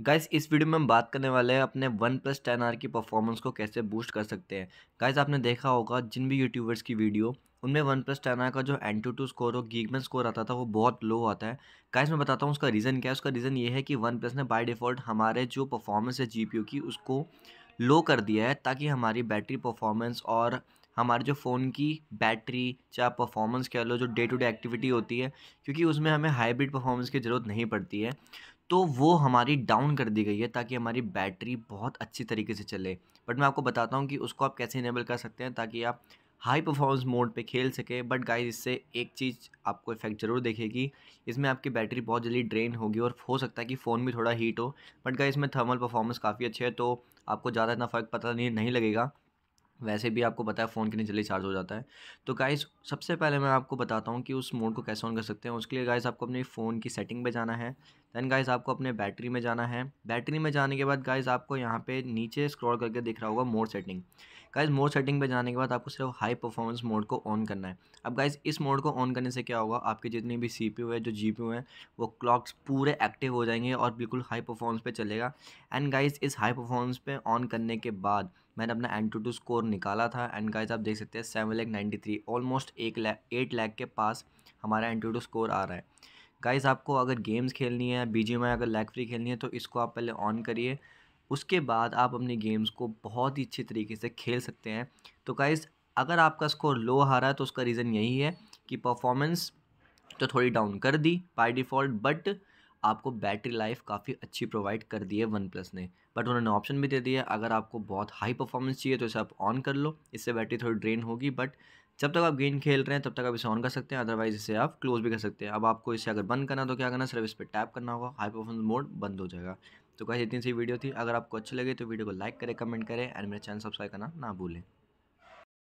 guys इस video में हम बात करने वाले हैं अपने वन प्लस टेन आर की परफॉर्मेंस को कैसे बूस्ट कर सकते हैं गाइज आपने देखा होगा जिन भी यूट्यूबर्स की वीडियो उनमें वन प्लस टेन आर का जो एन टू टू स्कोर और गीक में स्कोर आता था वो बहुत लो आता है गाइज मैं बताता हूँ उसका रीज़न क्या है उसका रीज़न ये है कि वन प्लस ने बाई डिफ़ॉल्ट हमारे जो परफॉर्मेंस है जी की उसको लो कर दिया है ताकि हमारी बैटरी परफॉर्मेंस और हमारे जो फ़ोन की बैटरी चाहे परफॉर्मेंस कह लो जो डे टू डे एक्टिविटी होती है क्योंकि उसमें हमें हाइब्रिड परफॉर्मेंस की ज़रूरत नहीं पड़ती है तो वो हमारी डाउन कर दी गई है ताकि हमारी बैटरी बहुत अच्छी तरीके से चले बट मैं आपको बताता हूँ कि उसको आप कैसे इनेबल कर सकते हैं ताकि आप हाई परफॉर्मेंस मोड पे खेल सके बट गाइस इससे एक चीज़ आपको इफेक्ट ज़रूर देखेगी इसमें आपकी बैटरी बहुत जल्दी ड्रेन होगी और हो सकता है कि फ़ोन भी थोड़ा हीट हो बट गाइस इसमें थर्मल परफॉर्मेंस काफ़ी अच्छे है तो आपको ज़्यादा इतना फ़र्क पता नहीं नहीं लगेगा वैसे भी आपको पता है फ़ोन कितनी जल्दी चार्ज हो जाता है तो गाइस सबसे पहले मैं आपको बताता हूँ कि उस मोड को कैसे ऑन कर सकते हैं उसके लिए गाइस आपको अपने फ़ोन की सेटिंग में जाना है दैन गाइस आपको अपने बैटरी में जाना है बैटरी में जाने के बाद गाइस आपको यहाँ पे नीचे स्क्रॉल करके दिख रहा होगा mode setting guys mode setting पर जाने के बाद आपको सिर्फ हाई परफॉर्मेंस मोड को ऑन करना है अब गाइस इस मोड को ऑन करने से क्या होगा आपके जितने भी सी है जो जी है वो क्लॉक्स पूरे एक्टिव हो जाएंगे और बिल्कुल हाई परफॉर्मेंस पे चलेगा एंड गाइज इस हाई परफॉर्मेंस पर ऑन करने के बाद मैंने अपना एन टू टू स्कोर निकाला था एंड गाइज आप देख सकते हैं seven lakh ninety three almost एक लैख एट लैख के पास हमारा एन टू टू स्कोर आ रहा है गाइज आपको अगर गेम्स खेलनी है बी जी अगर लैग फ्री खेलनी है तो इसको आप पहले ऑन करिए उसके बाद आप अपनी गेम्स को बहुत ही अच्छे तरीके से खेल सकते हैं तो गाइज़ अगर आपका स्कोर लो आ रहा है तो उसका रीज़न यही है कि परफॉर्मेंस तो थोड़ी डाउन कर दी बाई डिफ़ॉल्ट बट आपको बैटरी लाइफ काफ़ी अच्छी प्रोवाइड कर दी है वन प्लस ने बट उन्होंने ऑप्शन भी दे दिया अगर आपको बहुत हाई परफॉर्मेंस चाहिए तो इसे आप ऑन कर लो इससे बैटरी थोड़ी ड्रेन होगी बट जब तक आप गेम खेल रहे हैं तब तक आप इसे ऑन कर सकते हैं अदरवाइज इसे आप क्लोज भी कर सकते हैं अब आपको इसे अगर बंद करना तो क्या करना सिर्फ इस पर टैप करना होगा हाई परफॉर्मेंस मोड बंद हो जाएगा तो कहीं इतनी सी वीडियो थी अगर आपको अच्छी लगे तो वीडियो को लाइक करें कमेंट करें एंड मेरे चैनल सब्सक्राइब करना ना भूलें